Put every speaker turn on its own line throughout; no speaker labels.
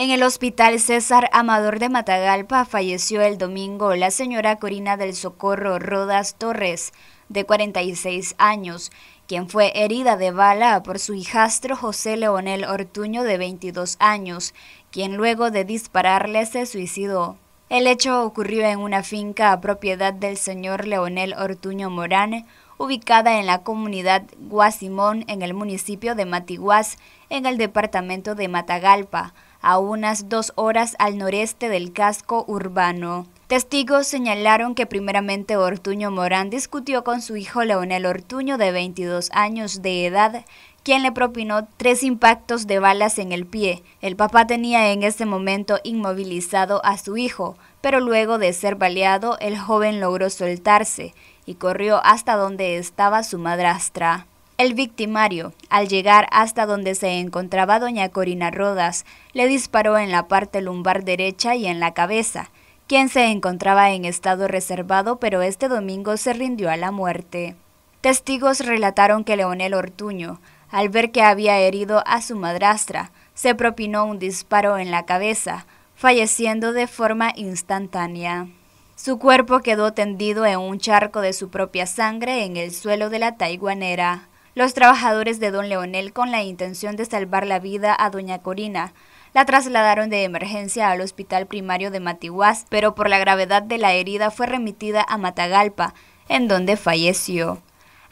En el Hospital César Amador de Matagalpa falleció el domingo la señora Corina del Socorro Rodas Torres, de 46 años, quien fue herida de bala por su hijastro José Leonel Ortuño, de 22 años, quien luego de dispararle se suicidó. El hecho ocurrió en una finca propiedad del señor Leonel Ortuño Morán, ubicada en la comunidad Guasimón en el municipio de Matiguás, en el departamento de Matagalpa a unas dos horas al noreste del casco urbano. Testigos señalaron que primeramente Ortuño Morán discutió con su hijo Leonel Ortuño de 22 años de edad, quien le propinó tres impactos de balas en el pie. El papá tenía en ese momento inmovilizado a su hijo, pero luego de ser baleado el joven logró soltarse y corrió hasta donde estaba su madrastra. El victimario, al llegar hasta donde se encontraba doña Corina Rodas, le disparó en la parte lumbar derecha y en la cabeza, quien se encontraba en estado reservado pero este domingo se rindió a la muerte. Testigos relataron que Leonel Ortuño, al ver que había herido a su madrastra, se propinó un disparo en la cabeza, falleciendo de forma instantánea. Su cuerpo quedó tendido en un charco de su propia sangre en el suelo de la taiwanera los trabajadores de don Leonel con la intención de salvar la vida a doña Corina. La trasladaron de emergencia al hospital primario de Matihuas, pero por la gravedad de la herida fue remitida a Matagalpa, en donde falleció.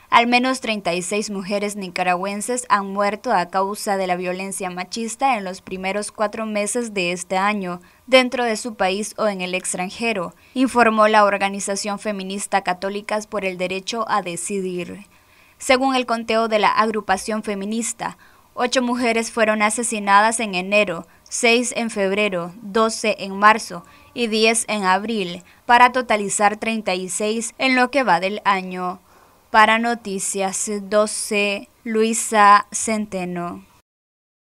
Al menos 36 mujeres nicaragüenses han muerto a causa de la violencia machista en los primeros cuatro meses de este año, dentro de su país o en el extranjero, informó la organización feminista Católicas por el Derecho a Decidir. Según el conteo de la agrupación feminista, ocho mujeres fueron asesinadas en enero, seis en febrero, doce en marzo y diez en abril, para totalizar 36 en lo que va del año. Para Noticias 12, Luisa Centeno.